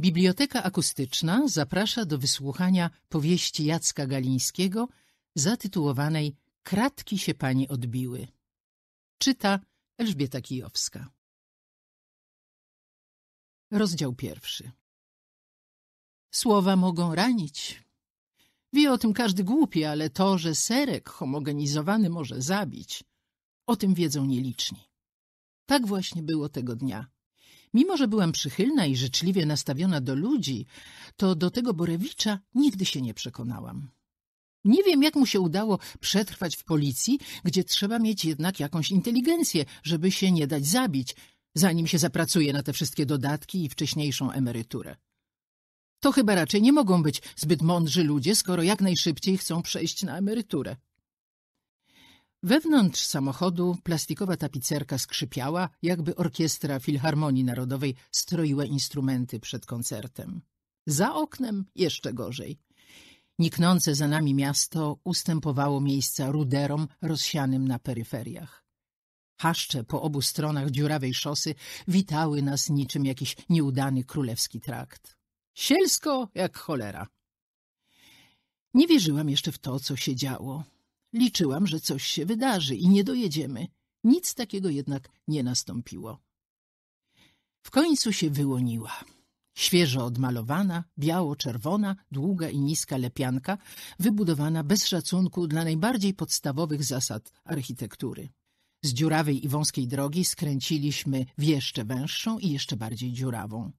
Biblioteka Akustyczna zaprasza do wysłuchania powieści Jacka Galińskiego zatytułowanej Kratki się pani odbiły. Czyta Elżbieta Kijowska. Rozdział pierwszy. Słowa mogą ranić. Wie o tym każdy głupi, ale to, że serek homogenizowany może zabić, o tym wiedzą nieliczni. Tak właśnie było tego dnia. Mimo, że byłam przychylna i życzliwie nastawiona do ludzi, to do tego Borewicza nigdy się nie przekonałam. Nie wiem, jak mu się udało przetrwać w policji, gdzie trzeba mieć jednak jakąś inteligencję, żeby się nie dać zabić, zanim się zapracuje na te wszystkie dodatki i wcześniejszą emeryturę. To chyba raczej nie mogą być zbyt mądrzy ludzie, skoro jak najszybciej chcą przejść na emeryturę. Wewnątrz samochodu plastikowa tapicerka skrzypiała, jakby orkiestra Filharmonii Narodowej stroiła instrumenty przed koncertem. Za oknem jeszcze gorzej. Niknące za nami miasto ustępowało miejsca ruderom rozsianym na peryferiach. Haszcze po obu stronach dziurawej szosy witały nas niczym jakiś nieudany królewski trakt. Sielsko jak cholera. Nie wierzyłam jeszcze w to, co się działo. Liczyłam, że coś się wydarzy i nie dojedziemy. Nic takiego jednak nie nastąpiło. W końcu się wyłoniła. Świeżo odmalowana, biało-czerwona, długa i niska lepianka, wybudowana bez szacunku dla najbardziej podstawowych zasad architektury. Z dziurawej i wąskiej drogi skręciliśmy w jeszcze węższą i jeszcze bardziej dziurawą.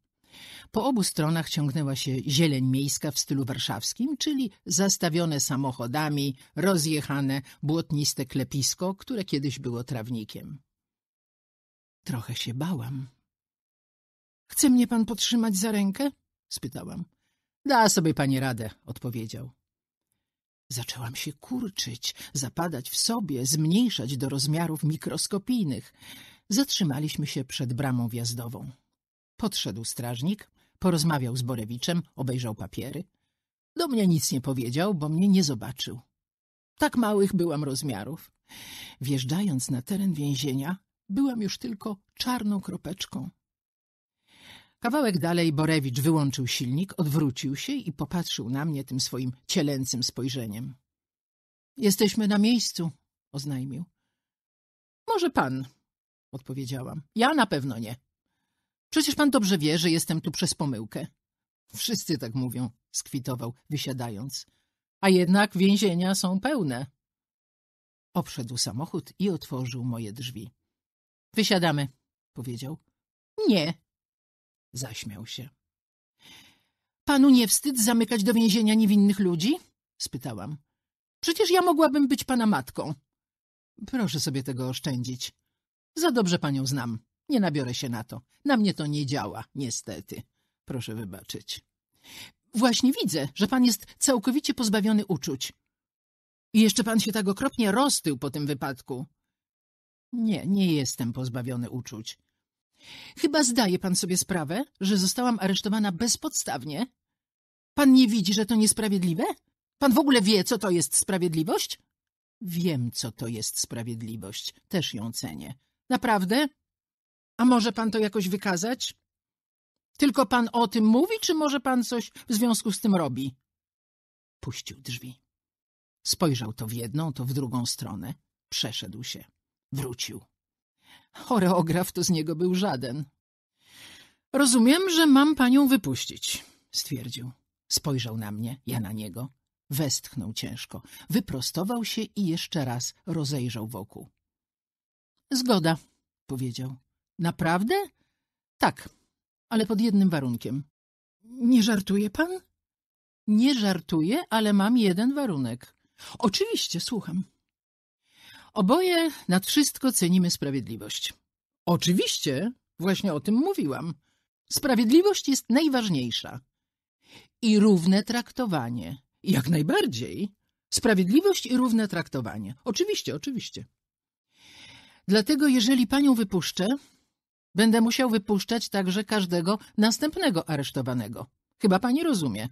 Po obu stronach ciągnęła się zieleń miejska w stylu warszawskim, czyli zastawione samochodami, rozjechane, błotniste klepisko, które kiedyś było trawnikiem. Trochę się bałam. — Chce mnie pan podtrzymać za rękę? — spytałam. — Da sobie pani radę — odpowiedział. Zaczęłam się kurczyć, zapadać w sobie, zmniejszać do rozmiarów mikroskopijnych. Zatrzymaliśmy się przed bramą wjazdową. Podszedł strażnik, porozmawiał z Borewiczem, obejrzał papiery. Do mnie nic nie powiedział, bo mnie nie zobaczył. Tak małych byłam rozmiarów. Wjeżdżając na teren więzienia, byłam już tylko czarną kropeczką. Kawałek dalej Borewicz wyłączył silnik, odwrócił się i popatrzył na mnie tym swoim cielęcym spojrzeniem. — Jesteśmy na miejscu — oznajmił. — Może pan — odpowiedziałam. — Ja na pewno nie. Przecież pan dobrze wie, że jestem tu przez pomyłkę. Wszyscy tak mówią, skwitował, wysiadając. A jednak więzienia są pełne. Obszedł samochód i otworzył moje drzwi. Wysiadamy, powiedział. Nie. Zaśmiał się. Panu nie wstyd zamykać do więzienia niewinnych ludzi? spytałam. Przecież ja mogłabym być pana matką. Proszę sobie tego oszczędzić. Za dobrze panią znam. Nie nabiorę się na to. Na mnie to nie działa, niestety. Proszę wybaczyć. Właśnie widzę, że pan jest całkowicie pozbawiony uczuć. I jeszcze pan się tak okropnie roztył po tym wypadku. Nie, nie jestem pozbawiony uczuć. Chyba zdaje pan sobie sprawę, że zostałam aresztowana bezpodstawnie? Pan nie widzi, że to niesprawiedliwe? Pan w ogóle wie, co to jest sprawiedliwość? Wiem, co to jest sprawiedliwość. Też ją cenię. Naprawdę? A może pan to jakoś wykazać? Tylko pan o tym mówi, czy może pan coś w związku z tym robi? Puścił drzwi. Spojrzał to w jedną, to w drugą stronę. Przeszedł się. Wrócił. Choreograf to z niego był żaden. Rozumiem, że mam panią wypuścić, stwierdził. Spojrzał na mnie, ja na niego. Westchnął ciężko. Wyprostował się i jeszcze raz rozejrzał wokół. Zgoda, powiedział. Naprawdę? Tak, ale pod jednym warunkiem. Nie żartuje pan? Nie żartuję, ale mam jeden warunek. Oczywiście, słucham. Oboje nad wszystko cenimy sprawiedliwość. Oczywiście, właśnie o tym mówiłam. Sprawiedliwość jest najważniejsza. I równe traktowanie. Jak najbardziej. Sprawiedliwość i równe traktowanie. Oczywiście, oczywiście. Dlatego, jeżeli panią wypuszczę, Będę musiał wypuszczać także każdego następnego aresztowanego. Chyba pani rozumie.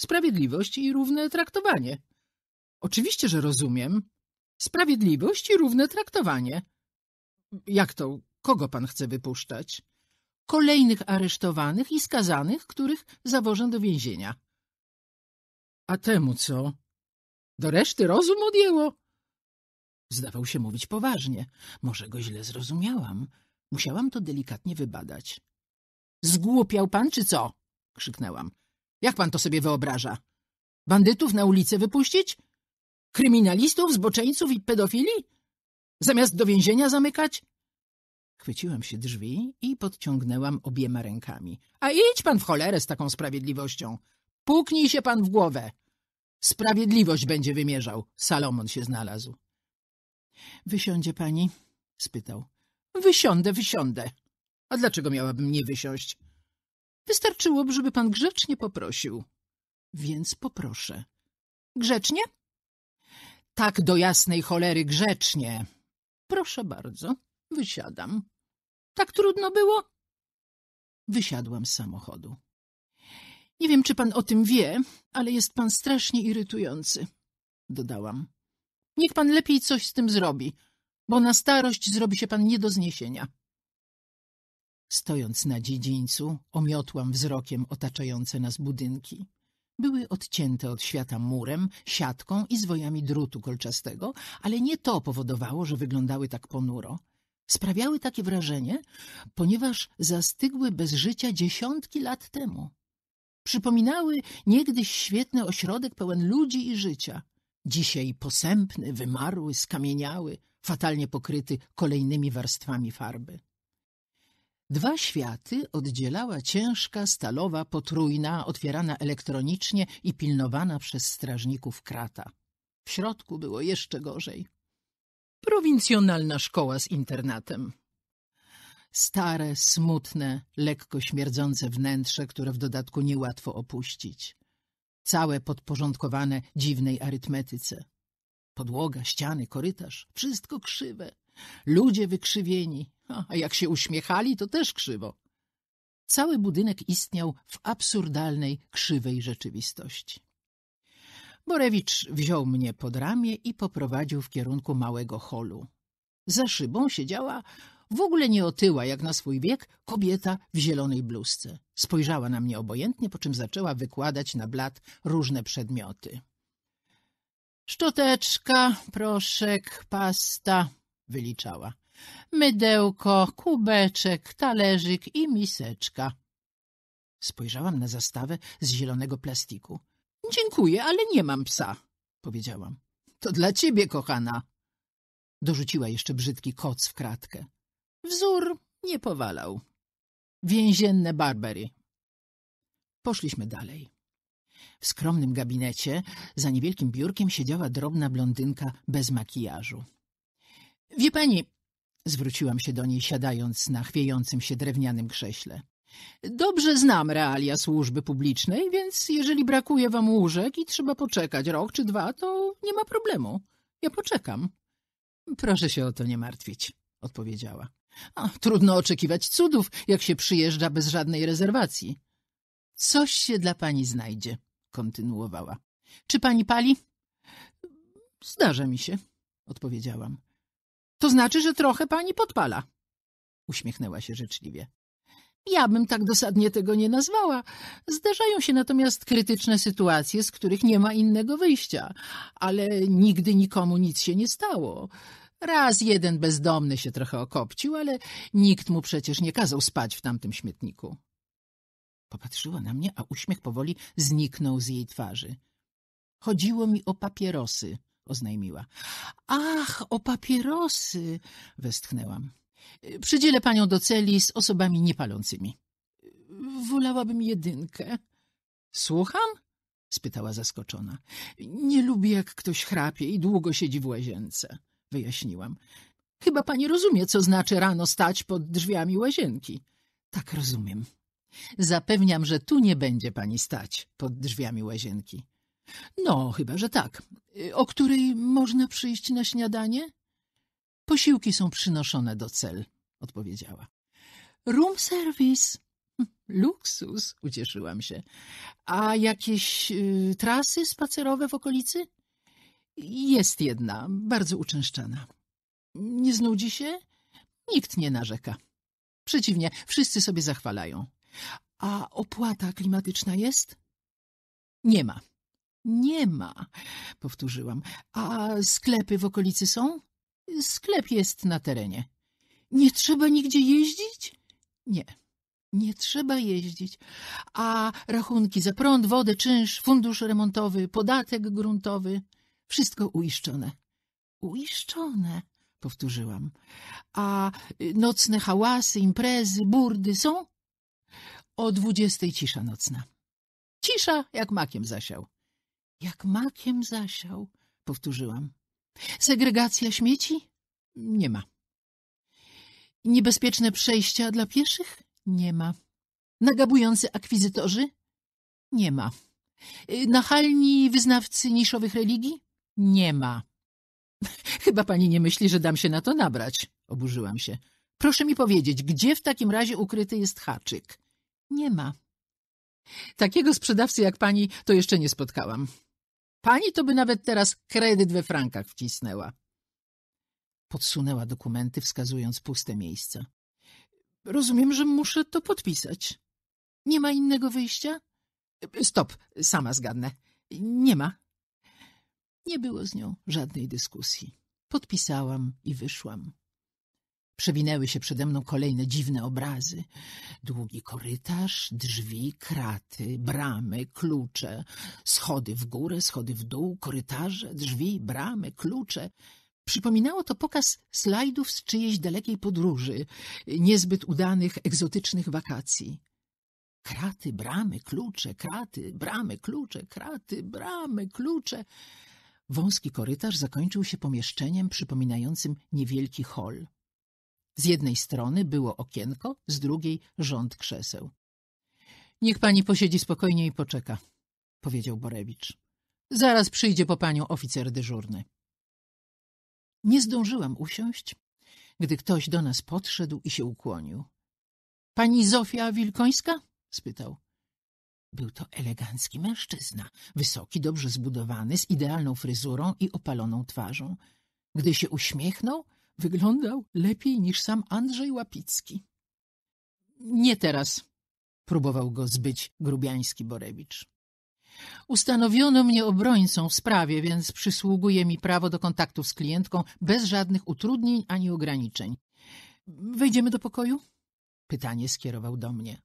Sprawiedliwość i równe traktowanie. Oczywiście, że rozumiem. Sprawiedliwość i równe traktowanie. Jak to? Kogo pan chce wypuszczać? Kolejnych aresztowanych i skazanych, których zawożę do więzienia. A temu co? Do reszty rozum odjęło. Zdawał się mówić poważnie. Może go źle zrozumiałam. Musiałam to delikatnie wybadać. Zgłupiał pan, czy co? krzyknęłam. Jak pan to sobie wyobraża? Bandytów na ulicę wypuścić? Kryminalistów, zboczeńców i pedofili? Zamiast do więzienia zamykać? Chwyciłam się drzwi i podciągnęłam obiema rękami. A idź pan w cholerę z taką sprawiedliwością. Puknij się pan w głowę. Sprawiedliwość będzie wymierzał. Salomon się znalazł. Wysiądzie pani? spytał. Wysiądę, wysiądę. A dlaczego miałabym nie wysiąść? Wystarczyłoby, żeby pan grzecznie poprosił. Więc poproszę. Grzecznie? Tak do jasnej cholery grzecznie. Proszę bardzo, wysiadam. Tak trudno było? Wysiadłam z samochodu. Nie wiem, czy pan o tym wie, ale jest pan strasznie irytujący, dodałam. Niech pan lepiej coś z tym zrobi bo na starość zrobi się pan nie do zniesienia. Stojąc na dziedzińcu, omiotłam wzrokiem otaczające nas budynki. Były odcięte od świata murem, siatką i zwojami drutu kolczastego, ale nie to powodowało, że wyglądały tak ponuro. Sprawiały takie wrażenie, ponieważ zastygły bez życia dziesiątki lat temu. Przypominały niegdyś świetny ośrodek pełen ludzi i życia. Dzisiaj posępny, wymarły, skamieniały – fatalnie pokryty kolejnymi warstwami farby. Dwa światy oddzielała ciężka, stalowa potrójna, otwierana elektronicznie i pilnowana przez strażników krata. W środku było jeszcze gorzej. Prowincjonalna szkoła z internatem. Stare, smutne, lekko śmierdzące wnętrze, które w dodatku niełatwo opuścić. Całe podporządkowane dziwnej arytmetyce. Podłoga, ściany, korytarz, wszystko krzywe. Ludzie wykrzywieni, a jak się uśmiechali, to też krzywo. Cały budynek istniał w absurdalnej, krzywej rzeczywistości. Borewicz wziął mnie pod ramię i poprowadził w kierunku małego holu. Za szybą siedziała w ogóle nie otyła, jak na swój wiek, kobieta w zielonej bluzce. Spojrzała na mnie obojętnie, po czym zaczęła wykładać na blat różne przedmioty. Szczoteczka, proszek, pasta — wyliczała. Mydełko, kubeczek, talerzyk i miseczka. Spojrzałam na zastawę z zielonego plastiku. — Dziękuję, ale nie mam psa — powiedziałam. — To dla ciebie, kochana — dorzuciła jeszcze brzydki koc w kratkę. Wzór nie powalał. Więzienne Barbary. Poszliśmy dalej. W skromnym gabinecie za niewielkim biurkiem siedziała drobna blondynka bez makijażu. — Wie pani — zwróciłam się do niej siadając na chwiejącym się drewnianym krześle — Dobrze znam realia służby publicznej, więc jeżeli brakuje wam łóżek i trzeba poczekać rok czy dwa, to nie ma problemu. Ja poczekam. Proszę się o to nie martwić, odpowiedziała. trudno oczekiwać cudów, jak się przyjeżdża bez żadnej rezerwacji. Coś się dla pani znajdzie, kontynuowała. Czy pani pali? Zdarza mi się, odpowiedziałam. To znaczy, że trochę pani podpala. Uśmiechnęła się życzliwie. Ja bym tak dosadnie tego nie nazwała. Zdarzają się natomiast krytyczne sytuacje, z których nie ma innego wyjścia. Ale nigdy nikomu nic się nie stało. Raz jeden bezdomny się trochę okopcił, ale nikt mu przecież nie kazał spać w tamtym śmietniku. Popatrzyła na mnie, a uśmiech powoli zniknął z jej twarzy. Chodziło mi o papierosy, oznajmiła. Ach, o papierosy, westchnęłam. Przydzielę panią do celi z osobami niepalącymi. Wolałabym jedynkę. Słucham? spytała zaskoczona. Nie lubię, jak ktoś chrapie i długo siedzi w łazience, wyjaśniłam. Chyba pani rozumie, co znaczy rano stać pod drzwiami łazienki. Tak rozumiem, Zapewniam, że tu nie będzie pani stać pod drzwiami łazienki. No, chyba, że tak. Y, o której można przyjść na śniadanie? Posiłki są przynoszone do cel, odpowiedziała. Room service. Hm, luksus, ucieszyłam się. A jakieś y, trasy spacerowe w okolicy? Jest jedna, bardzo uczęszczana. Nie znudzi się? Nikt nie narzeka. Przeciwnie, wszyscy sobie zachwalają. A opłata klimatyczna jest? Nie ma. Nie ma, powtórzyłam. A sklepy w okolicy są? Sklep jest na terenie. Nie trzeba nigdzie jeździć? Nie. Nie trzeba jeździć. A rachunki za prąd, wodę, czynsz, fundusz remontowy, podatek gruntowy wszystko uiszczone. Uiszczone, powtórzyłam. A nocne hałasy, imprezy, burdy są? O dwudziestej cisza nocna. Cisza jak makiem zasiał. Jak makiem zasiał, powtórzyłam. Segregacja śmieci? Nie ma. Niebezpieczne przejścia dla pieszych? Nie ma. Nagabujący akwizytorzy? Nie ma. Nachalni wyznawcy niszowych religii? Nie ma. Chyba pani nie myśli, że dam się na to nabrać, oburzyłam się. Proszę mi powiedzieć, gdzie w takim razie ukryty jest haczyk? Nie ma. Takiego sprzedawcy jak pani to jeszcze nie spotkałam. Pani to by nawet teraz kredyt we frankach wcisnęła. Podsunęła dokumenty, wskazując puste miejsca. Rozumiem, że muszę to podpisać. Nie ma innego wyjścia? Stop, sama zgadnę. Nie ma. Nie było z nią żadnej dyskusji. Podpisałam i wyszłam. Przewinęły się przede mną kolejne dziwne obrazy. Długi korytarz, drzwi, kraty, bramy, klucze, schody w górę, schody w dół, korytarze, drzwi, bramy, klucze. Przypominało to pokaz slajdów z czyjejś dalekiej podróży, niezbyt udanych, egzotycznych wakacji. Kraty, bramy, klucze, kraty, bramy, klucze, kraty, bramy, klucze. Wąski korytarz zakończył się pomieszczeniem przypominającym niewielki hol. Z jednej strony było okienko, z drugiej rząd krzeseł. Niech pani posiedzi spokojnie i poczeka, powiedział Borewicz. Zaraz przyjdzie po panią oficer dyżurny. Nie zdążyłam usiąść, gdy ktoś do nas podszedł i się ukłonił. Pani Zofia Wilkońska? spytał. Był to elegancki mężczyzna, wysoki, dobrze zbudowany, z idealną fryzurą i opaloną twarzą. Gdy się uśmiechnął, wyglądał lepiej niż sam Andrzej Łapicki. Nie teraz, próbował go zbyć grubiański Borewicz. Ustanowiono mnie obrońcą w sprawie, więc przysługuje mi prawo do kontaktów z klientką bez żadnych utrudnień ani ograniczeń. Wejdziemy do pokoju? Pytanie skierował do mnie.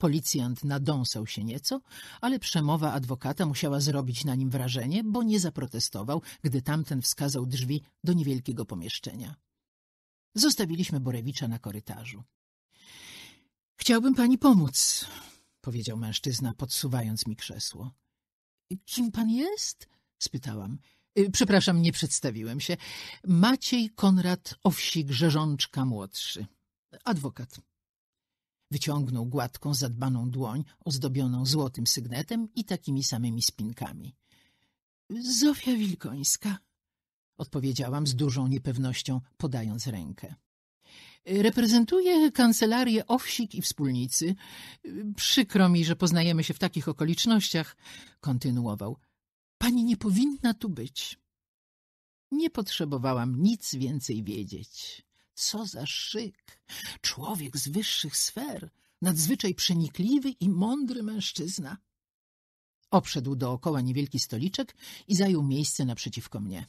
Policjant nadąsał się nieco, ale przemowa adwokata musiała zrobić na nim wrażenie, bo nie zaprotestował, gdy tamten wskazał drzwi do niewielkiego pomieszczenia. Zostawiliśmy Borewicza na korytarzu. — Chciałbym pani pomóc — powiedział mężczyzna, podsuwając mi krzesło. — Kim pan jest? — spytałam. Y, — Przepraszam, nie przedstawiłem się. Maciej Konrad Owsi Grzeżączka Młodszy. Adwokat. Wyciągnął gładką, zadbaną dłoń, ozdobioną złotym sygnetem i takimi samymi spinkami. — Zofia Wilkońska — odpowiedziałam z dużą niepewnością, podając rękę. Reprezentuję kancelarię Owsik i Wspólnicy. Przykro mi, że poznajemy się w takich okolicznościach, kontynuował. Pani nie powinna tu być. Nie potrzebowałam nic więcej wiedzieć. Co za szyk! Człowiek z wyższych sfer, nadzwyczaj przenikliwy i mądry mężczyzna. Obszedł dookoła niewielki stoliczek i zajął miejsce naprzeciwko mnie.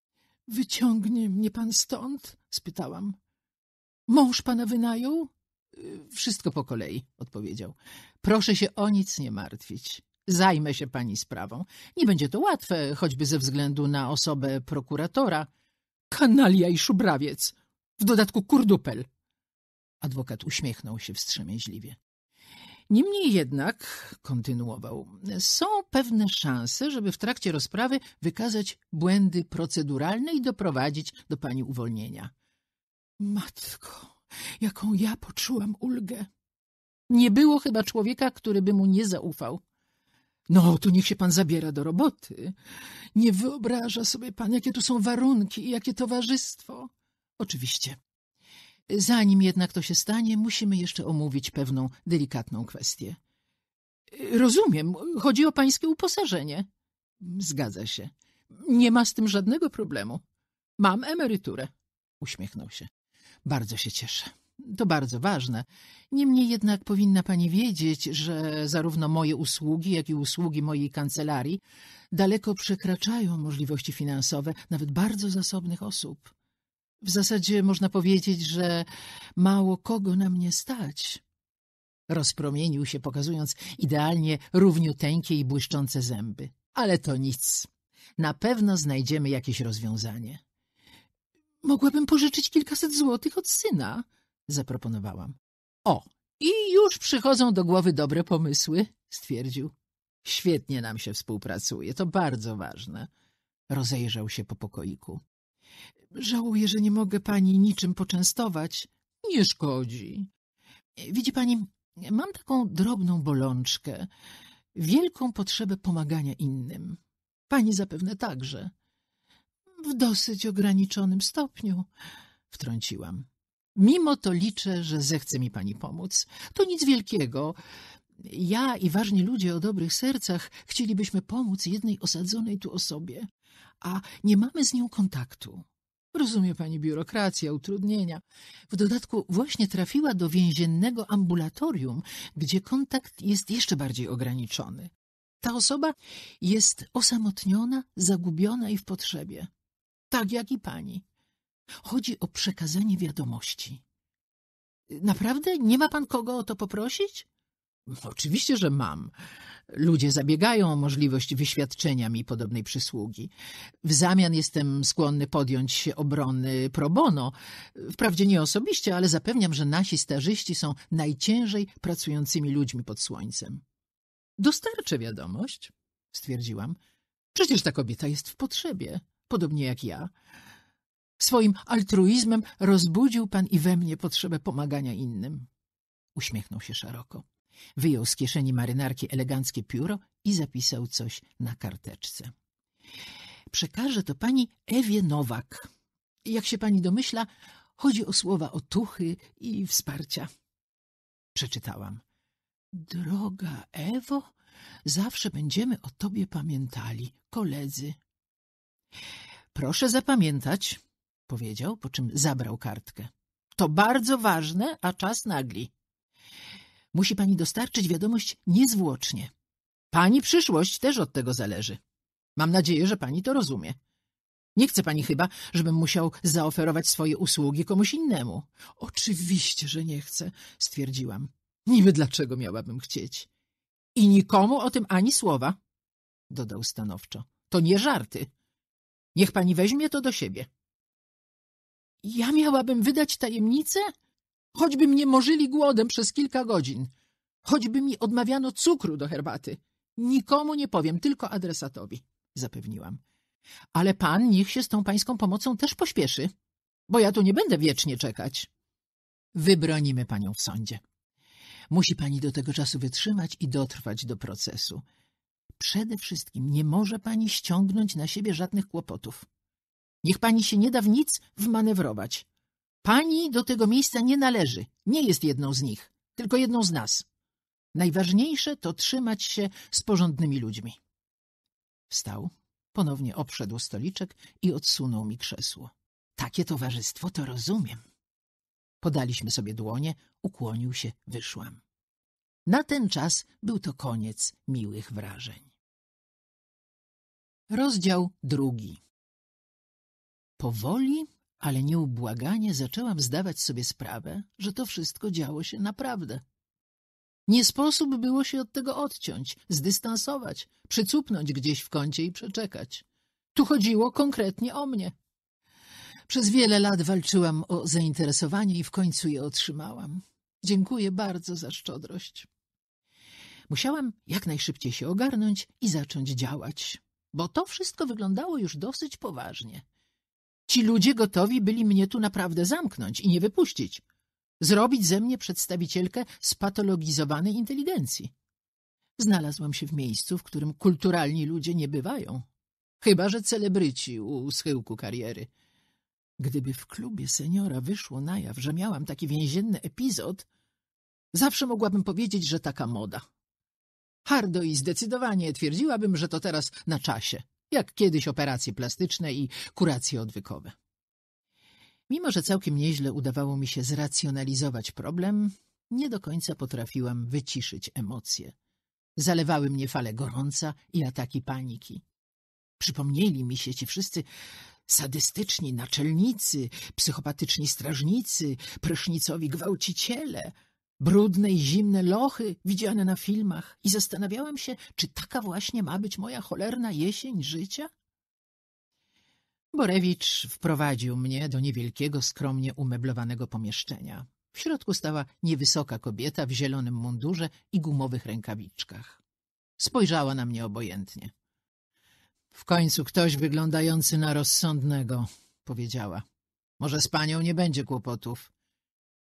— Wyciągnie mnie pan stąd? — spytałam. — Mąż pana wynajął? Y, — Wszystko po kolei — odpowiedział. — Proszę się o nic nie martwić. Zajmę się pani sprawą. Nie będzie to łatwe, choćby ze względu na osobę prokuratora. — Kanalia i szubrawiec! w dodatku kurdupel. Adwokat uśmiechnął się wstrzemięźliwie. Niemniej jednak, kontynuował, są pewne szanse, żeby w trakcie rozprawy wykazać błędy proceduralne i doprowadzić do pani uwolnienia. Matko, jaką ja poczułam ulgę! Nie było chyba człowieka, który by mu nie zaufał. No, to niech się pan zabiera do roboty. Nie wyobraża sobie pan, jakie tu są warunki i jakie towarzystwo. Oczywiście. Zanim jednak to się stanie, musimy jeszcze omówić pewną delikatną kwestię. Rozumiem, chodzi o pańskie uposażenie. Zgadza się. Nie ma z tym żadnego problemu. Mam emeryturę. Uśmiechnął się. Bardzo się cieszę. To bardzo ważne. Niemniej jednak powinna pani wiedzieć, że zarówno moje usługi, jak i usługi mojej kancelarii daleko przekraczają możliwości finansowe nawet bardzo zasobnych osób w zasadzie można powiedzieć, że mało kogo na mnie stać. Rozpromienił się, pokazując idealnie równiuteńkie i błyszczące zęby. Ale to nic. Na pewno znajdziemy jakieś rozwiązanie. Mogłabym pożyczyć kilkaset złotych od syna, zaproponowałam. O, i już przychodzą do głowy dobre pomysły, stwierdził. Świetnie nam się współpracuje, to bardzo ważne. Rozejrzał się po pokoiku. Żałuję, że nie mogę pani niczym poczęstować. Nie szkodzi. Widzi pani, mam taką drobną bolączkę, wielką potrzebę pomagania innym. Pani zapewne także. W dosyć ograniczonym stopniu, wtrąciłam. Mimo to liczę, że zechce mi pani pomóc. To nic wielkiego. Ja i ważni ludzie o dobrych sercach chcielibyśmy pomóc jednej osadzonej tu osobie a nie mamy z nią kontaktu. Rozumie pani biurokracja, utrudnienia. W dodatku właśnie trafiła do więziennego ambulatorium, gdzie kontakt jest jeszcze bardziej ograniczony. Ta osoba jest osamotniona, zagubiona i w potrzebie. Tak jak i pani. Chodzi o przekazanie wiadomości. Naprawdę? Nie ma pan kogo o to poprosić? Oczywiście, że mam. Ludzie zabiegają o możliwość wyświadczenia mi podobnej przysługi. W zamian jestem skłonny podjąć się obrony pro bono. Wprawdzie nie osobiście, ale zapewniam, że nasi starzyści są najciężej pracującymi ludźmi pod słońcem. Dostarczę wiadomość, stwierdziłam. Przecież ta kobieta jest w potrzebie, podobnie jak ja. Swoim altruizmem rozbudził pan i we mnie potrzebę pomagania innym. Uśmiechnął się szeroko. Wyjął z kieszeni marynarki eleganckie pióro i zapisał coś na karteczce. Przekażę to pani Ewie Nowak. Jak się pani domyśla, chodzi o słowa otuchy i wsparcia. Przeczytałam. Droga Ewo, zawsze będziemy o tobie pamiętali, koledzy. Proszę zapamiętać, powiedział, po czym zabrał kartkę. To bardzo ważne, a czas nagli. Musi pani dostarczyć wiadomość niezwłocznie. Pani przyszłość też od tego zależy. Mam nadzieję, że pani to rozumie. Nie chce pani chyba, żebym musiał zaoferować swoje usługi komuś innemu. Oczywiście, że nie chcę, stwierdziłam. Niby dlaczego miałabym chcieć? I nikomu o tym ani słowa, dodał stanowczo. To nie żarty. Niech pani weźmie to do siebie. Ja miałabym wydać tajemnicę? Choćby mnie morzyli głodem przez kilka godzin, choćby mi odmawiano cukru do herbaty. Nikomu nie powiem, tylko adresatowi, zapewniłam. Ale pan niech się z tą pańską pomocą też pośpieszy, bo ja tu nie będę wiecznie czekać. Wybronimy panią w sądzie. Musi pani do tego czasu wytrzymać i dotrwać do procesu. Przede wszystkim nie może pani ściągnąć na siebie żadnych kłopotów. Niech pani się nie da w nic wmanewrować. Pani do tego miejsca nie należy, nie jest jedną z nich, tylko jedną z nas. Najważniejsze to trzymać się z porządnymi ludźmi. Wstał, ponownie obszedł stoliczek i odsunął mi krzesło. Takie towarzystwo to rozumiem. Podaliśmy sobie dłonie, ukłonił się, wyszłam. Na ten czas był to koniec miłych wrażeń. Rozdział drugi. Powoli ale nieubłaganie zaczęłam zdawać sobie sprawę, że to wszystko działo się naprawdę. Nie sposób było się od tego odciąć, zdystansować, przycupnąć gdzieś w kącie i przeczekać. Tu chodziło konkretnie o mnie. Przez wiele lat walczyłam o zainteresowanie i w końcu je otrzymałam. Dziękuję bardzo za szczodrość. Musiałam jak najszybciej się ogarnąć i zacząć działać, bo to wszystko wyglądało już dosyć poważnie. Ci ludzie gotowi byli mnie tu naprawdę zamknąć i nie wypuścić. Zrobić ze mnie przedstawicielkę spatologizowanej inteligencji. Znalazłam się w miejscu, w którym kulturalni ludzie nie bywają. Chyba, że celebryci u schyłku kariery. Gdyby w klubie seniora wyszło na jaw, że miałam taki więzienny epizod, zawsze mogłabym powiedzieć, że taka moda. Hardo i zdecydowanie twierdziłabym, że to teraz na czasie jak kiedyś operacje plastyczne i kuracje odwykowe. Mimo, że całkiem nieźle udawało mi się zracjonalizować problem, nie do końca potrafiłam wyciszyć emocje. Zalewały mnie fale gorąca i ataki paniki. Przypomnieli mi się ci wszyscy sadystyczni naczelnicy, psychopatyczni strażnicy, prysznicowi gwałciciele – brudne i zimne lochy widziane na filmach i zastanawiałem się, czy taka właśnie ma być moja cholerna jesień życia? Borewicz wprowadził mnie do niewielkiego, skromnie umeblowanego pomieszczenia. W środku stała niewysoka kobieta w zielonym mundurze i gumowych rękawiczkach. Spojrzała na mnie obojętnie. W końcu ktoś wyglądający na rozsądnego, powiedziała. Może z panią nie będzie kłopotów.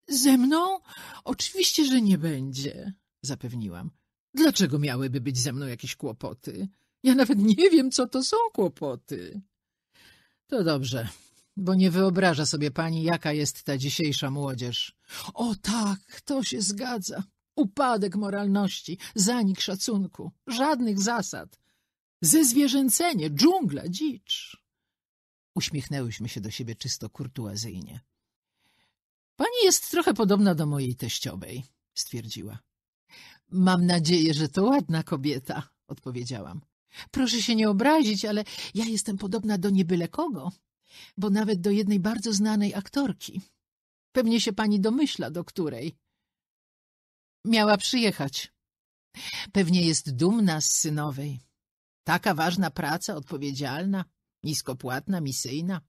Ze mną? Oczywiście, że nie będzie, zapewniłam. Dlaczego miałyby być ze mną jakieś kłopoty? Ja nawet nie wiem, co to są kłopoty. To dobrze, bo nie wyobraża sobie pani, jaka jest ta dzisiejsza młodzież. O tak, to się zgadza. Upadek moralności, zanik szacunku, żadnych zasad. Zezwierzęcenie, dżungla, dzicz. Uśmiechnęłyśmy się do siebie czysto kurtuazyjnie. Pani jest trochę podobna do mojej teściowej, stwierdziła. Mam nadzieję, że to ładna kobieta, odpowiedziałam. Proszę się nie obrazić, ale ja jestem podobna do niebyle kogo, bo nawet do jednej bardzo znanej aktorki. Pewnie się pani domyśla, do której. Miała przyjechać. Pewnie jest dumna z synowej. Taka ważna praca, odpowiedzialna, niskopłatna, misyjna.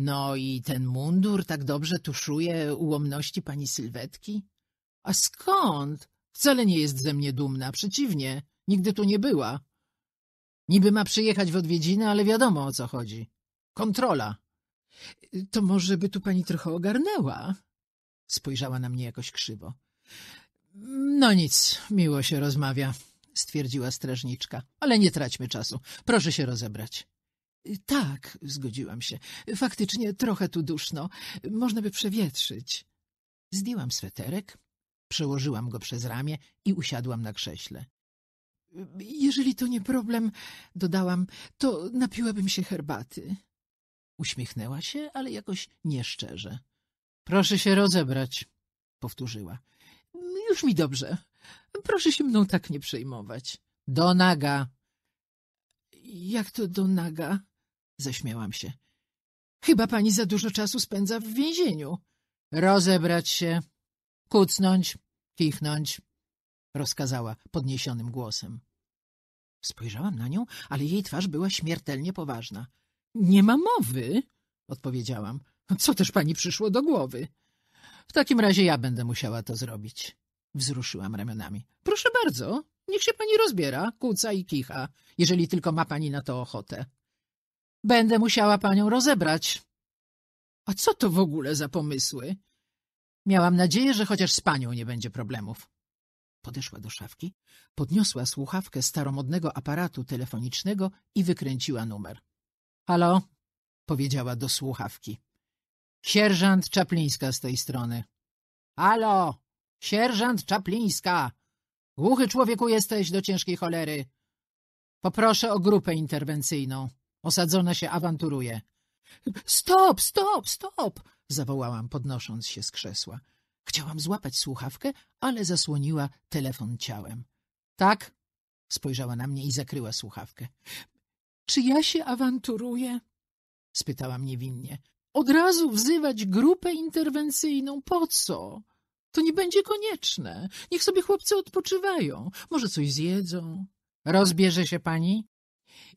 No i ten mundur tak dobrze tuszuje ułomności pani sylwetki? A skąd? Wcale nie jest ze mnie dumna, przeciwnie, nigdy tu nie była. Niby ma przyjechać w odwiedziny, ale wiadomo o co chodzi. Kontrola. To może by tu pani trochę ogarnęła? Spojrzała na mnie jakoś krzywo. No nic, miło się rozmawia, stwierdziła strażniczka, ale nie traćmy czasu. Proszę się rozebrać. Y, tak, zgodziłam się. Faktycznie trochę tu duszno. Można by przewietrzyć. Zdjęłam sweterek, przełożyłam go przez ramię i usiadłam na krześle. Y, jeżeli to nie problem, dodałam, to napiłabym się herbaty. Uśmiechnęła się, ale jakoś nieszczerze. Proszę się rozebrać, powtórzyła. Mm, już mi dobrze. Proszę się mną tak nie przejmować. Do naga. Jak to do naga? Zaśmiałam się. Chyba pani za dużo czasu spędza w więzieniu. Rozebrać się, kucnąć, kichnąć, rozkazała podniesionym głosem. Spojrzałam na nią, ale jej twarz była śmiertelnie poważna. Nie ma mowy, odpowiedziałam. Co też pani przyszło do głowy? W takim razie ja będę musiała to zrobić. Wzruszyłam ramionami. Proszę bardzo, niech się pani rozbiera, kłóca i kicha, jeżeli tylko ma pani na to ochotę. Będę musiała panią rozebrać. A co to w ogóle za pomysły? Miałam nadzieję, że chociaż z panią nie będzie problemów. Podeszła do szafki, podniosła słuchawkę staromodnego aparatu telefonicznego i wykręciła numer. Halo? powiedziała do słuchawki. Sierżant Czaplińska z tej strony. Halo! Sierżant Czaplińska! Głuchy człowieku jesteś do ciężkiej cholery. Poproszę o grupę interwencyjną. Osadzona się awanturuje. Stop, stop, stop! zawołałam, podnosząc się z krzesła. Chciałam złapać słuchawkę, ale zasłoniła telefon ciałem. Tak? spojrzała na mnie i zakryła słuchawkę. Czy ja się awanturuję? spytałam niewinnie. Od razu wzywać grupę interwencyjną po co? To nie będzie konieczne. Niech sobie chłopcy odpoczywają. Może coś zjedzą. Rozbierze się pani?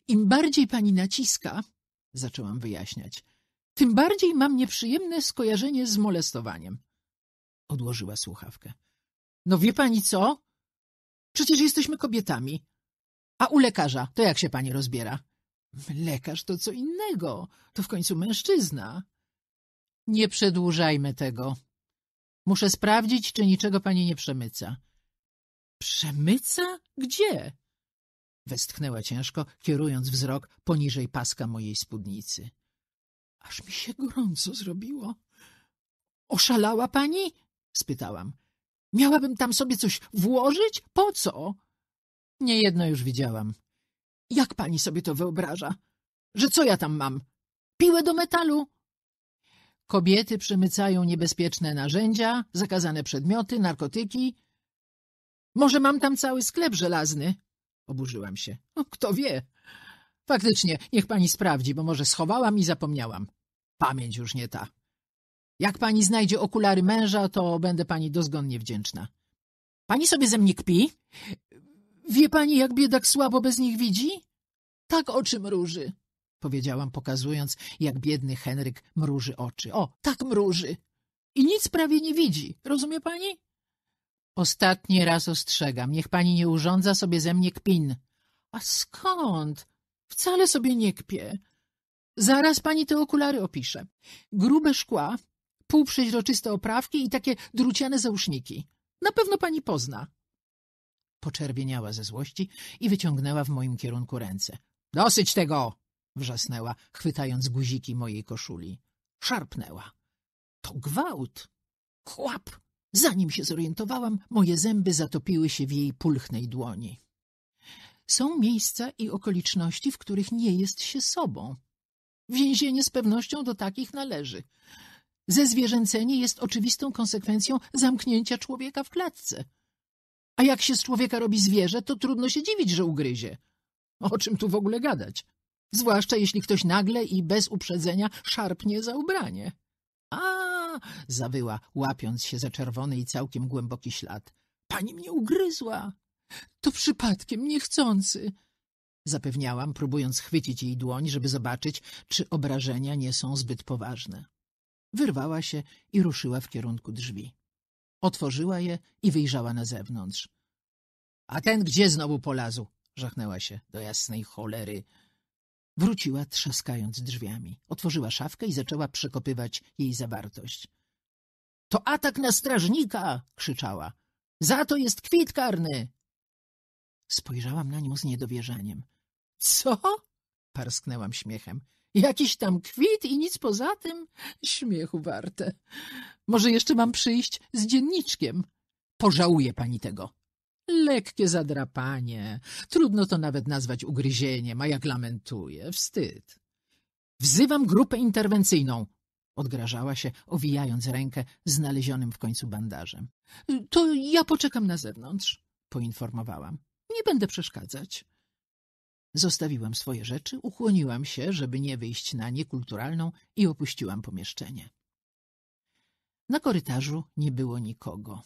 Im bardziej pani naciska, zaczęłam wyjaśniać, tym bardziej mam nieprzyjemne skojarzenie z molestowaniem. Odłożyła słuchawkę. No wie pani co? Przecież jesteśmy kobietami. A u lekarza to jak się pani rozbiera? Lekarz to co innego. To w końcu mężczyzna. Nie przedłużajmy tego. Muszę sprawdzić, czy niczego pani nie przemyca. Przemyca? Gdzie? Westchnęła ciężko, kierując wzrok poniżej paska mojej spódnicy. Aż mi się gorąco zrobiło. Oszalała pani? spytałam. Miałabym tam sobie coś włożyć? Po co? Nie jedno już widziałam. Jak pani sobie to wyobraża? Że co ja tam mam? Piłę do metalu? Kobiety przemycają niebezpieczne narzędzia, zakazane przedmioty, narkotyki. Może mam tam cały sklep żelazny? Oburzyłam się. O, no, kto wie? Faktycznie, niech pani sprawdzi, bo może schowałam i zapomniałam. Pamięć już nie ta. Jak pani znajdzie okulary męża, to będę pani dozgonnie wdzięczna. Pani sobie ze mnie kpi? Wie pani, jak biedak słabo bez nich widzi? Tak oczy mruży, powiedziałam, pokazując, jak biedny Henryk mruży oczy. O, tak mruży. I nic prawie nie widzi, rozumie pani? Ostatni raz ostrzegam, niech pani nie urządza sobie ze mnie kpin. A skąd? Wcale sobie nie kpię. Zaraz pani te okulary opiszę. Grube szkła, półprzeźroczyste oprawki i takie druciane zauszniki. Na pewno pani pozna. Poczerwieniała ze złości i wyciągnęła w moim kierunku ręce. Dosyć tego! wrzasnęła, chwytając guziki mojej koszuli. Szarpnęła. To gwałt! Kłap! Zanim się zorientowałam, moje zęby zatopiły się w jej pulchnej dłoni. Są miejsca i okoliczności, w których nie jest się sobą. Więzienie z pewnością do takich należy. Zezwierzęcenie jest oczywistą konsekwencją zamknięcia człowieka w klatce. A jak się z człowieka robi zwierzę, to trudno się dziwić, że ugryzie. O czym tu w ogóle gadać? Zwłaszcza jeśli ktoś nagle i bez uprzedzenia szarpnie za ubranie. A — zawyła, łapiąc się za czerwony i całkiem głęboki ślad. — Pani mnie ugryzła! — To przypadkiem niechcący! Zapewniałam, próbując chwycić jej dłoń, żeby zobaczyć, czy obrażenia nie są zbyt poważne. Wyrwała się i ruszyła w kierunku drzwi. Otworzyła je i wyjrzała na zewnątrz. — A ten gdzie znowu polazł? — żachnęła się. — Do jasnej cholery! Wróciła, trzaskając drzwiami. Otworzyła szafkę i zaczęła przekopywać jej zawartość. — To atak na strażnika! — krzyczała. — Za to jest kwit karny! Spojrzałam na nią z niedowierzaniem. — Co? — parsknęłam śmiechem. — Jakiś tam kwit i nic poza tym? Śmiechu warte. Może jeszcze mam przyjść z dzienniczkiem? Pożałuje pani tego. Lekkie zadrapanie. Trudno to nawet nazwać ugryzieniem, a jak lamentuje. Wstyd. Wzywam grupę interwencyjną. Odgrażała się, owijając rękę znalezionym w końcu bandażem. To ja poczekam na zewnątrz, poinformowałam. Nie będę przeszkadzać. Zostawiłam swoje rzeczy, uchłoniłam się, żeby nie wyjść na niekulturalną i opuściłam pomieszczenie. Na korytarzu nie było nikogo.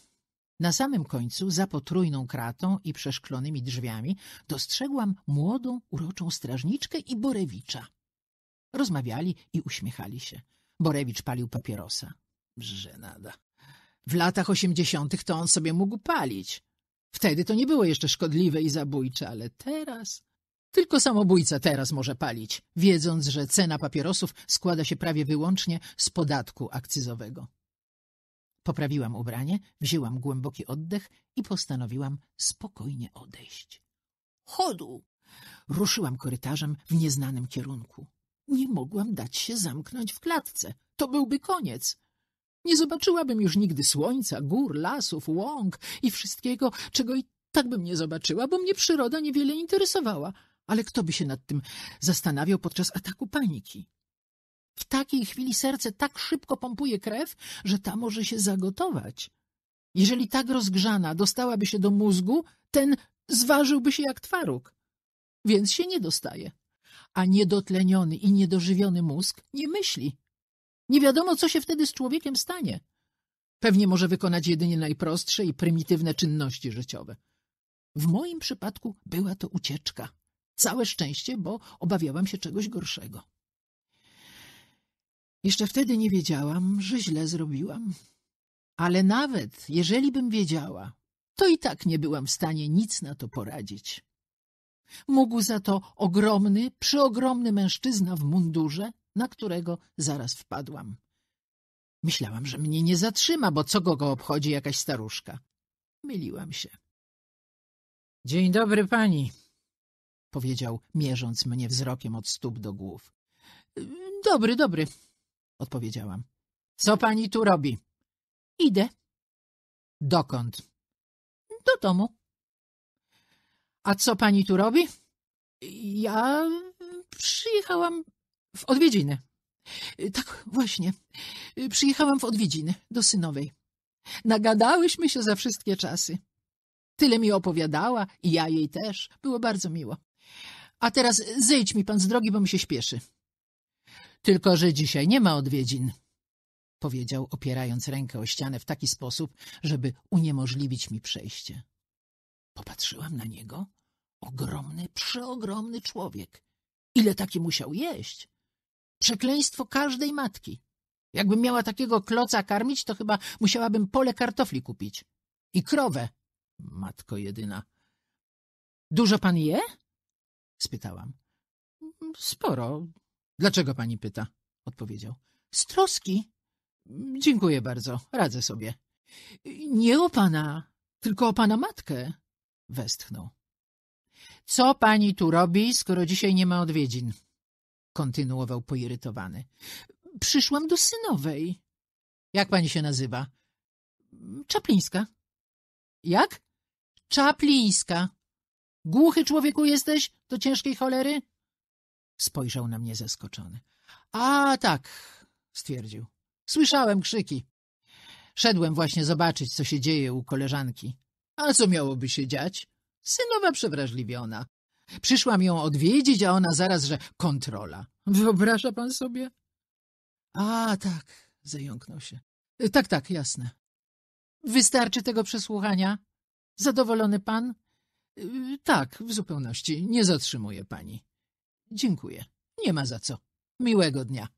Na samym końcu, za potrójną kratą i przeszklonymi drzwiami, dostrzegłam młodą, uroczą strażniczkę i Borewicza. Rozmawiali i uśmiechali się. Borewicz palił papierosa. Żenada. W latach osiemdziesiątych to on sobie mógł palić. Wtedy to nie było jeszcze szkodliwe i zabójcze, ale teraz... Tylko samobójca teraz może palić, wiedząc, że cena papierosów składa się prawie wyłącznie z podatku akcyzowego. Poprawiłam ubranie, wzięłam głęboki oddech i postanowiłam spokojnie odejść. Chodu! Ruszyłam korytarzem w nieznanym kierunku. Nie mogłam dać się zamknąć w klatce. To byłby koniec. Nie zobaczyłabym już nigdy słońca, gór, lasów, łąk i wszystkiego, czego i tak bym nie zobaczyła, bo mnie przyroda niewiele interesowała. Ale kto by się nad tym zastanawiał podczas ataku paniki? W takiej chwili serce tak szybko pompuje krew, że ta może się zagotować. Jeżeli tak rozgrzana dostałaby się do mózgu, ten zważyłby się jak twaróg. Więc się nie dostaje. A niedotleniony i niedożywiony mózg nie myśli. Nie wiadomo, co się wtedy z człowiekiem stanie. Pewnie może wykonać jedynie najprostsze i prymitywne czynności życiowe. W moim przypadku była to ucieczka. Całe szczęście, bo obawiałam się czegoś gorszego. Jeszcze wtedy nie wiedziałam, że źle zrobiłam. Ale nawet jeżeli bym wiedziała, to i tak nie byłam w stanie nic na to poradzić. Mógł za to ogromny, przyogromny mężczyzna w mundurze, na którego zaraz wpadłam. Myślałam, że mnie nie zatrzyma, bo co go, go obchodzi jakaś staruszka. Myliłam się. — Dzień dobry pani — powiedział, mierząc mnie wzrokiem od stóp do głów. — Dobry, dobry odpowiedziałam. Co pani tu robi? Idę. Dokąd? Do domu. A co pani tu robi? Ja przyjechałam w odwiedziny. Tak, właśnie. Przyjechałam w odwiedziny do synowej. Nagadałyśmy się za wszystkie czasy. Tyle mi opowiadała i ja jej też. Było bardzo miło. A teraz zejdź mi pan z drogi, bo mi się śpieszy. Tylko, że dzisiaj nie ma odwiedzin powiedział, opierając rękę o ścianę w taki sposób, żeby uniemożliwić mi przejście. Popatrzyłam na niego. Ogromny, przeogromny człowiek. Ile taki musiał jeść? Przekleństwo każdej matki. Jakbym miała takiego kloca karmić, to chyba musiałabym pole kartofli kupić. I krowę. Matko jedyna. Dużo pan je? spytałam. Sporo, Dlaczego pani pyta? odpowiedział. Z troski. Dziękuję bardzo, radzę sobie. Nie o pana, tylko o pana matkę, westchnął. Co pani tu robi, skoro dzisiaj nie ma odwiedzin? kontynuował poirytowany. Przyszłam do synowej. Jak pani się nazywa? Czaplińska. Jak? Czaplińska. Głuchy człowieku jesteś do ciężkiej cholery? Spojrzał na mnie zaskoczony. A tak, stwierdził. Słyszałem krzyki. Szedłem właśnie zobaczyć, co się dzieje u koleżanki. A co miałoby się dziać? Synowa przewrażliwiona. Przyszłam ją odwiedzić, a ona zaraz, że kontrola. Wyobraża pan sobie? A tak, zająknął się. Tak, tak, jasne. Wystarczy tego przesłuchania? Zadowolony pan? Tak, w zupełności. Nie zatrzymuje pani. Dziękuję. Nie ma za co. Miłego dnia.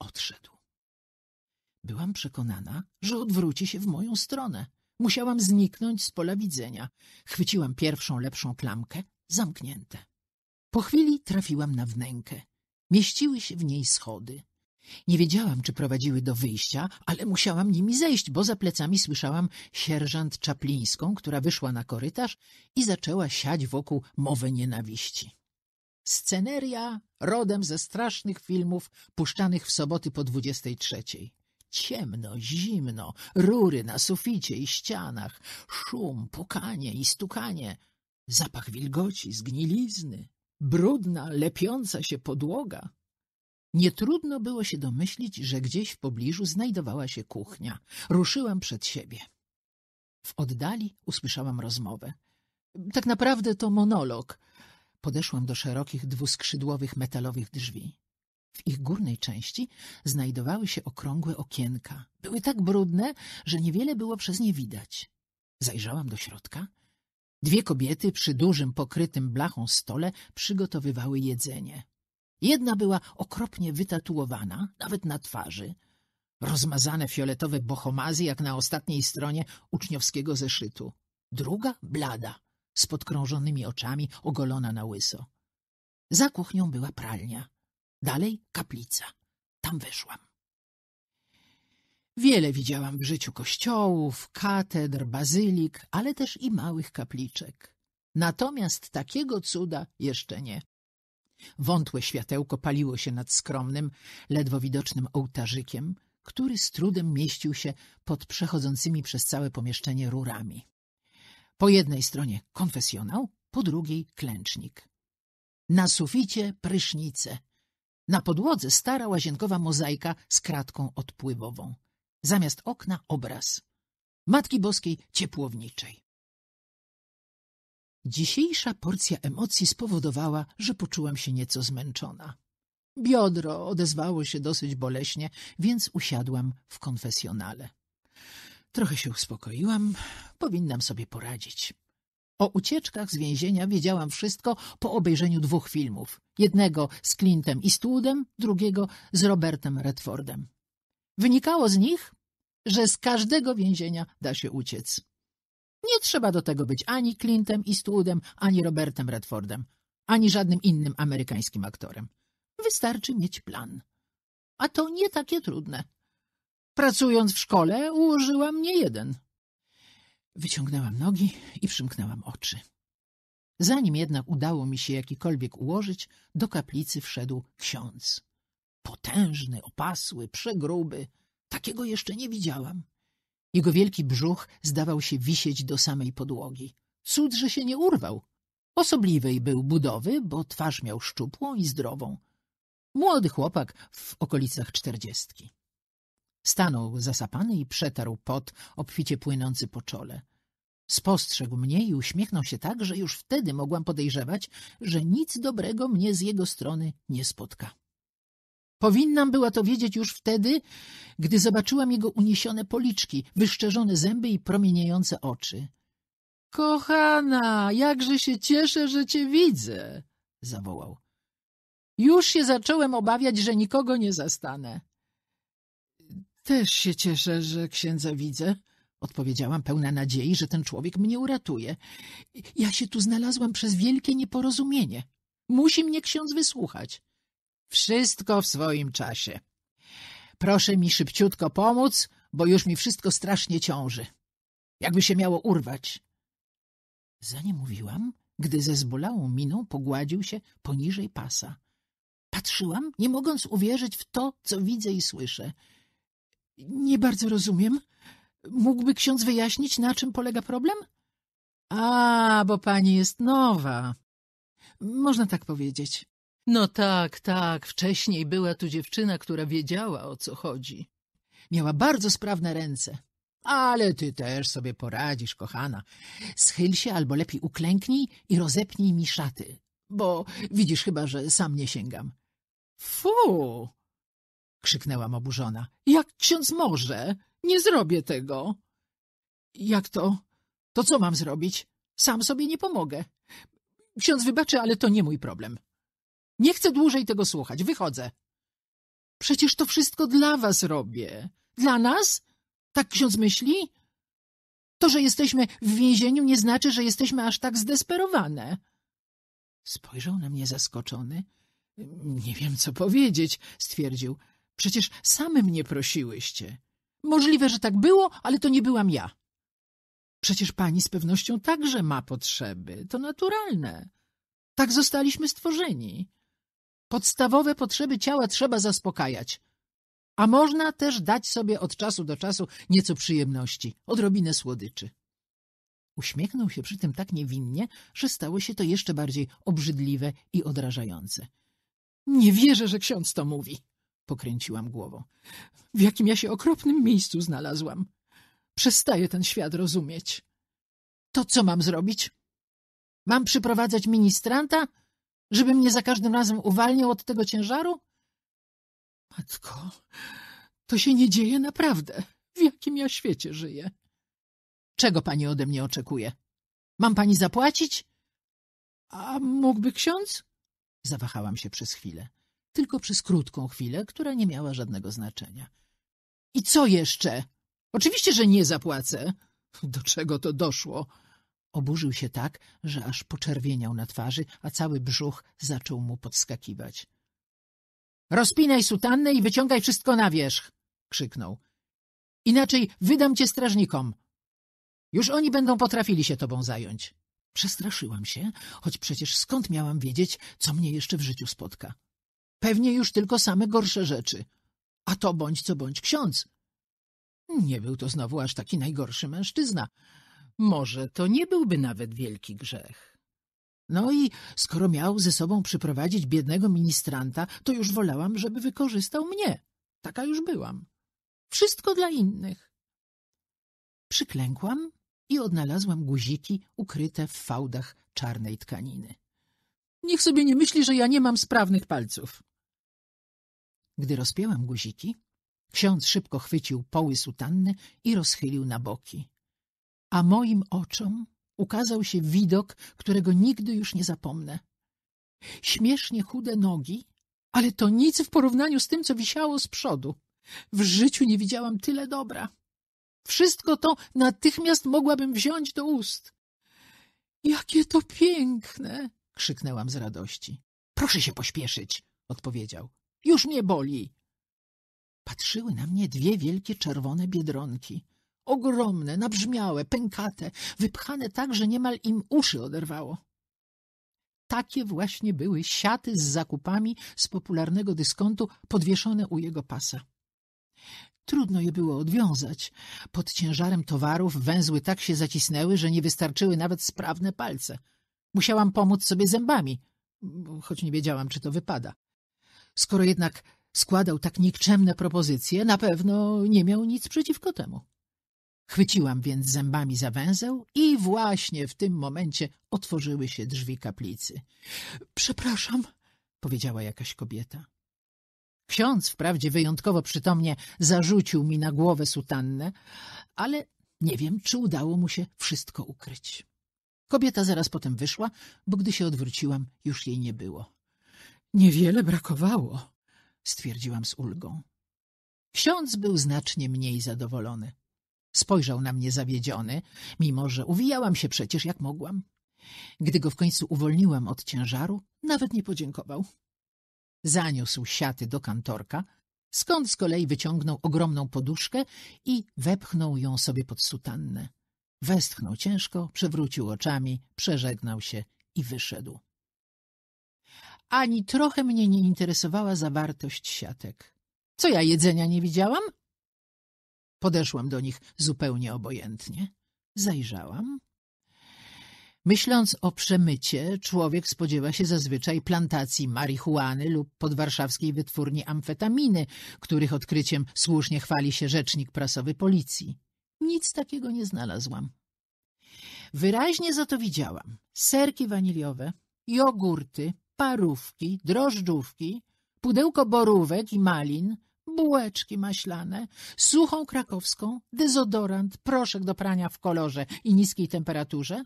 Odszedł. Byłam przekonana, że odwróci się w moją stronę. Musiałam zniknąć z pola widzenia. Chwyciłam pierwszą lepszą klamkę, zamknięte. Po chwili trafiłam na wnękę. Mieściły się w niej schody. Nie wiedziałam, czy prowadziły do wyjścia, ale musiałam nimi zejść, bo za plecami słyszałam sierżant Czaplińską, która wyszła na korytarz i zaczęła siać wokół mowę nienawiści. Sceneria rodem ze strasznych filmów puszczanych w soboty po 23. Ciemno, zimno, rury na suficie i ścianach, szum, pukanie i stukanie, zapach wilgoci, zgnilizny, brudna, lepiąca się podłoga. Nie trudno było się domyślić, że gdzieś w pobliżu znajdowała się kuchnia. Ruszyłam przed siebie. W oddali usłyszałam rozmowę. Tak naprawdę to monolog – Podeszłam do szerokich dwuskrzydłowych metalowych drzwi. W ich górnej części znajdowały się okrągłe okienka. Były tak brudne, że niewiele było przez nie widać. Zajrzałam do środka. Dwie kobiety przy dużym, pokrytym blachą stole przygotowywały jedzenie. Jedna była okropnie wytatuowana, nawet na twarzy. Rozmazane fioletowe bohomazy, jak na ostatniej stronie uczniowskiego zeszytu. Druga blada, z podkrążonymi oczami, ogolona na łyso. Za kuchnią była pralnia, dalej kaplica. Tam weszłam. Wiele widziałam w życiu kościołów, katedr, bazylik, ale też i małych kapliczek. Natomiast takiego cuda jeszcze nie. Wątłe światełko paliło się nad skromnym, ledwo widocznym ołtarzykiem, który z trudem mieścił się pod przechodzącymi przez całe pomieszczenie rurami. Po jednej stronie konfesjonał, po drugiej klęcznik. Na suficie prysznice. Na podłodze stara łazienkowa mozaika z kratką odpływową. Zamiast okna obraz. Matki Boskiej Ciepłowniczej. Dzisiejsza porcja emocji spowodowała, że poczułam się nieco zmęczona. Biodro odezwało się dosyć boleśnie, więc usiadłam w konfesjonale. Trochę się uspokoiłam, powinnam sobie poradzić. O ucieczkach z więzienia wiedziałam wszystko po obejrzeniu dwóch filmów. Jednego z Clintem i Studem, drugiego z Robertem Redfordem. Wynikało z nich, że z każdego więzienia da się uciec. Nie trzeba do tego być ani Clintem i Studem, ani Robertem Redfordem, ani żadnym innym amerykańskim aktorem. Wystarczy mieć plan. A to nie takie trudne. Pracując w szkole ułożyłam nie jeden. Wyciągnęłam nogi i przymknęłam oczy. Zanim jednak udało mi się jakikolwiek ułożyć, do kaplicy wszedł ksiądz. Potężny, opasły, przegruby. Takiego jeszcze nie widziałam. Jego wielki brzuch zdawał się wisieć do samej podłogi. Cud, że się nie urwał. Osobliwej był budowy, bo twarz miał szczupłą i zdrową. Młody chłopak w okolicach czterdziestki. Stanął zasapany i przetarł pot obficie płynący po czole. Spostrzegł mnie i uśmiechnął się tak, że już wtedy mogłam podejrzewać, że nic dobrego mnie z jego strony nie spotka. Powinnam była to wiedzieć już wtedy, gdy zobaczyłam jego uniesione policzki, wyszczerzone zęby i promieniejące oczy. — Kochana, jakże się cieszę, że cię widzę! — zawołał. — Już się zacząłem obawiać, że nikogo nie zastanę. Też się cieszę, że księdza widzę. Odpowiedziałam pełna nadziei, że ten człowiek mnie uratuje. Ja się tu znalazłam przez wielkie nieporozumienie. Musi mnie ksiądz wysłuchać. Wszystko w swoim czasie. Proszę mi szybciutko pomóc, bo już mi wszystko strasznie ciąży. Jakby się miało urwać. Zanim mówiłam, gdy ze zbolałą miną pogładził się poniżej pasa. Patrzyłam, nie mogąc uwierzyć w to, co widzę i słyszę. Nie bardzo rozumiem. Mógłby ksiądz wyjaśnić, na czym polega problem? A, bo pani jest nowa. Można tak powiedzieć. No tak, tak, wcześniej była tu dziewczyna, która wiedziała, o co chodzi. Miała bardzo sprawne ręce. Ale ty też sobie poradzisz, kochana. Schyl się albo lepiej uklęknij i rozepnij mi szaty, bo widzisz chyba, że sam nie sięgam. Fu! krzyknęłam oburzona. Jak ksiądz może? Nie zrobię tego. Jak to? To co mam zrobić? Sam sobie nie pomogę. Ksiądz wybaczy, ale to nie mój problem. Nie chcę dłużej tego słuchać. Wychodzę. Przecież to wszystko dla was robię. Dla nas? Tak ksiądz myśli? To, że jesteśmy w więzieniu, nie znaczy, że jesteśmy aż tak zdesperowane. Spojrzał na mnie zaskoczony. Nie wiem, co powiedzieć, stwierdził. Przecież same mnie prosiłyście. Możliwe, że tak było, ale to nie byłam ja. Przecież pani z pewnością także ma potrzeby. To naturalne. Tak zostaliśmy stworzeni. Podstawowe potrzeby ciała trzeba zaspokajać. A można też dać sobie od czasu do czasu nieco przyjemności, odrobinę słodyczy. Uśmiechnął się przy tym tak niewinnie, że stało się to jeszcze bardziej obrzydliwe i odrażające. Nie wierzę, że ksiądz to mówi. Pokręciłam głową. W jakim ja się okropnym miejscu znalazłam. Przestaję ten świat rozumieć. To co mam zrobić? Mam przyprowadzać ministranta, żeby mnie za każdym razem uwalniał od tego ciężaru? Matko, to się nie dzieje naprawdę. W jakim ja świecie żyję? Czego pani ode mnie oczekuje? Mam pani zapłacić? A mógłby ksiądz? Zawahałam się przez chwilę tylko przez krótką chwilę, która nie miała żadnego znaczenia. — I co jeszcze? Oczywiście, że nie zapłacę. Do czego to doszło? Oburzył się tak, że aż poczerwieniał na twarzy, a cały brzuch zaczął mu podskakiwać. — Rozpinaj sutannę i wyciągaj wszystko na wierzch! — krzyknął. — Inaczej wydam cię strażnikom. Już oni będą potrafili się tobą zająć. Przestraszyłam się, choć przecież skąd miałam wiedzieć, co mnie jeszcze w życiu spotka. Pewnie już tylko same gorsze rzeczy. A to bądź co bądź ksiądz. Nie był to znowu aż taki najgorszy mężczyzna. Może to nie byłby nawet wielki grzech. No i skoro miał ze sobą przyprowadzić biednego ministranta, to już wolałam, żeby wykorzystał mnie. Taka już byłam. Wszystko dla innych. Przyklękłam i odnalazłam guziki ukryte w fałdach czarnej tkaniny. Niech sobie nie myśli, że ja nie mam sprawnych palców. Gdy rozpiąłem guziki, ksiądz szybko chwycił poły sutanny i rozchylił na boki. A moim oczom ukazał się widok, którego nigdy już nie zapomnę. Śmiesznie chude nogi, ale to nic w porównaniu z tym, co wisiało z przodu. W życiu nie widziałam tyle dobra. Wszystko to natychmiast mogłabym wziąć do ust. Jakie to piękne! krzyknęłam z radości. Proszę się pośpieszyć, odpowiedział. Już mnie boli. Patrzyły na mnie dwie wielkie czerwone biedronki. Ogromne, nabrzmiałe, pękate, wypchane tak, że niemal im uszy oderwało. Takie właśnie były siaty z zakupami z popularnego dyskontu podwieszone u jego pasa. Trudno je było odwiązać. Pod ciężarem towarów węzły tak się zacisnęły, że nie wystarczyły nawet sprawne palce. Musiałam pomóc sobie zębami, choć nie wiedziałam, czy to wypada. Skoro jednak składał tak nikczemne propozycje, na pewno nie miał nic przeciwko temu. Chwyciłam więc zębami za węzeł i właśnie w tym momencie otworzyły się drzwi kaplicy. — Przepraszam — powiedziała jakaś kobieta. Ksiądz wprawdzie wyjątkowo przytomnie zarzucił mi na głowę sutannę, ale nie wiem, czy udało mu się wszystko ukryć. Kobieta zaraz potem wyszła, bo gdy się odwróciłam, już jej nie było. Niewiele brakowało, stwierdziłam z ulgą. Ksiądz był znacznie mniej zadowolony. Spojrzał na mnie zawiedziony, mimo że uwijałam się przecież jak mogłam. Gdy go w końcu uwolniłam od ciężaru, nawet nie podziękował. Zaniósł siaty do kantorka, skąd z kolei wyciągnął ogromną poduszkę i wepchnął ją sobie pod sutannę. Westchnął ciężko, przewrócił oczami, przeżegnał się i wyszedł. Ani trochę mnie nie interesowała zawartość siatek. Co ja jedzenia nie widziałam? Podeszłam do nich zupełnie obojętnie. Zajrzałam. Myśląc o przemycie, człowiek spodziewa się zazwyczaj plantacji marihuany lub podwarszawskiej wytwórni amfetaminy, których odkryciem słusznie chwali się rzecznik prasowy policji. Nic takiego nie znalazłam. Wyraźnie za to widziałam serki waniliowe, jogurty, parówki, drożdżówki, pudełko borówek i malin, bułeczki maślane, suchą krakowską, dezodorant, proszek do prania w kolorze i niskiej temperaturze,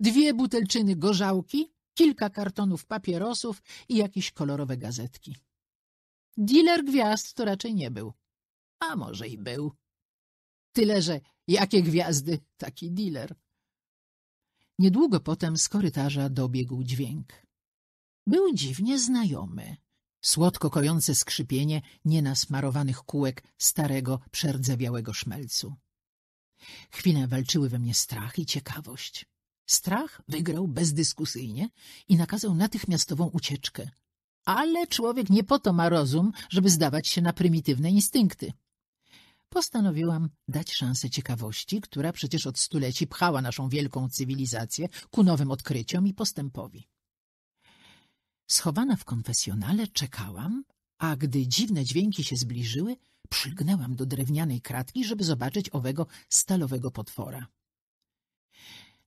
dwie butelczyny gorzałki, kilka kartonów papierosów i jakieś kolorowe gazetki. Dealer gwiazd to raczej nie był. A może i był. Tyle, że jakie gwiazdy, taki dealer. Niedługo potem z korytarza dobiegł dźwięk. Był dziwnie znajomy. Słodko kojące skrzypienie nienasmarowanych kółek starego, przerdzewiałego szmelcu. Chwilę walczyły we mnie strach i ciekawość. Strach wygrał bezdyskusyjnie i nakazał natychmiastową ucieczkę. Ale człowiek nie po to ma rozum, żeby zdawać się na prymitywne instynkty. Postanowiłam dać szansę ciekawości, która przecież od stuleci pchała naszą wielką cywilizację ku nowym odkryciom i postępowi. Schowana w konfesjonale czekałam, a gdy dziwne dźwięki się zbliżyły, przylgnęłam do drewnianej kratki, żeby zobaczyć owego stalowego potwora.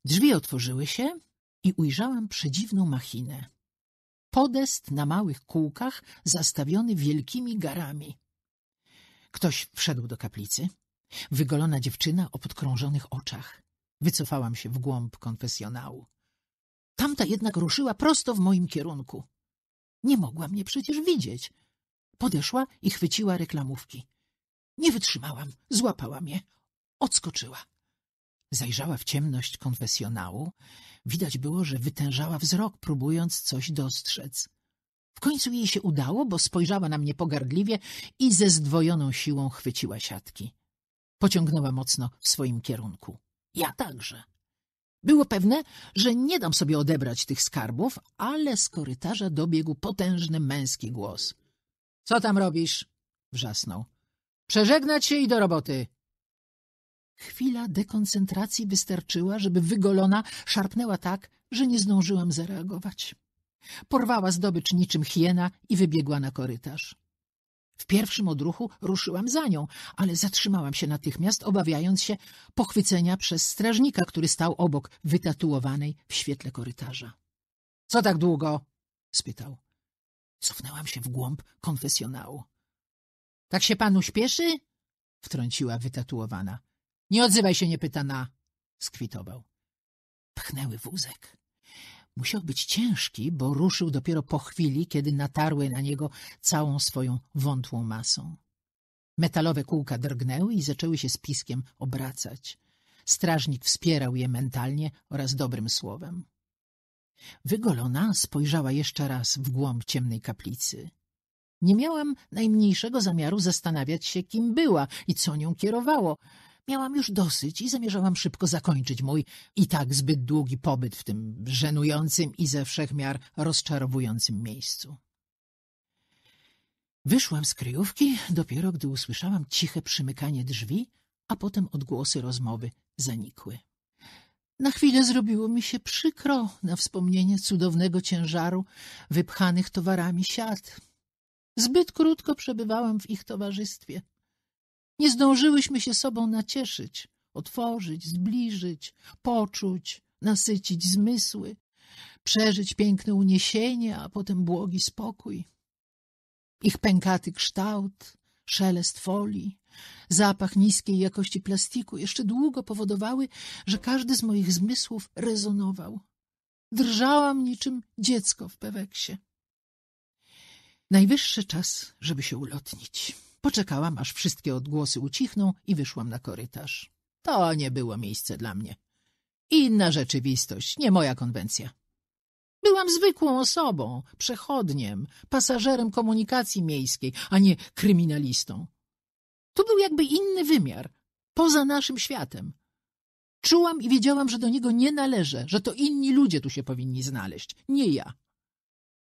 Drzwi otworzyły się i ujrzałam przedziwną machinę. Podest na małych kółkach zastawiony wielkimi garami. Ktoś wszedł do kaplicy. Wygolona dziewczyna o podkrążonych oczach. Wycofałam się w głąb konfesjonału. Tamta jednak ruszyła prosto w moim kierunku. Nie mogła mnie przecież widzieć. Podeszła i chwyciła reklamówki. Nie wytrzymałam, złapała mnie. Odskoczyła. Zajrzała w ciemność konfesjonału. Widać było, że wytężała wzrok, próbując coś dostrzec. W końcu jej się udało, bo spojrzała na mnie pogardliwie i ze zdwojoną siłą chwyciła siatki. Pociągnęła mocno w swoim kierunku. Ja także. Było pewne, że nie dam sobie odebrać tych skarbów, ale z korytarza dobiegł potężny męski głos. — Co tam robisz? — wrzasnął. — Przeżegnać się i do roboty! Chwila dekoncentracji wystarczyła, żeby wygolona szarpnęła tak, że nie zdążyłam zareagować. Porwała zdobycz niczym hiena i wybiegła na korytarz. W pierwszym odruchu ruszyłam za nią, ale zatrzymałam się natychmiast, obawiając się pochwycenia przez strażnika, który stał obok wytatuowanej w świetle korytarza. — Co tak długo? — spytał. Cofnęłam się w głąb konfesjonału. — Tak się panu śpieszy? — wtrąciła wytatuowana. — Nie odzywaj się niepytana! — skwitował. Pchnęły wózek. Musiał być ciężki, bo ruszył dopiero po chwili, kiedy natarły na niego całą swoją wątłą masą. Metalowe kółka drgnęły i zaczęły się z piskiem obracać. Strażnik wspierał je mentalnie oraz dobrym słowem. Wygolona spojrzała jeszcze raz w głąb ciemnej kaplicy. Nie miałam najmniejszego zamiaru zastanawiać się, kim była i co nią kierowało. Miałam już dosyć i zamierzałam szybko zakończyć mój i tak zbyt długi pobyt w tym żenującym i ze wszechmiar rozczarowującym miejscu. Wyszłam z kryjówki dopiero, gdy usłyszałam ciche przymykanie drzwi, a potem odgłosy rozmowy zanikły. Na chwilę zrobiło mi się przykro na wspomnienie cudownego ciężaru wypchanych towarami siat. Zbyt krótko przebywałam w ich towarzystwie. Nie zdążyłyśmy się sobą nacieszyć, otworzyć, zbliżyć, poczuć, nasycić zmysły, przeżyć piękne uniesienie, a potem błogi spokój. Ich pękaty kształt, szelest folii, zapach niskiej jakości plastiku jeszcze długo powodowały, że każdy z moich zmysłów rezonował. Drżałam niczym dziecko w peweksie. Najwyższy czas, żeby się ulotnić. Poczekałam, aż wszystkie odgłosy ucichną i wyszłam na korytarz. To nie było miejsce dla mnie. Inna rzeczywistość, nie moja konwencja. Byłam zwykłą osobą, przechodniem, pasażerem komunikacji miejskiej, a nie kryminalistą. Tu był jakby inny wymiar, poza naszym światem. Czułam i wiedziałam, że do niego nie należę, że to inni ludzie tu się powinni znaleźć, nie ja.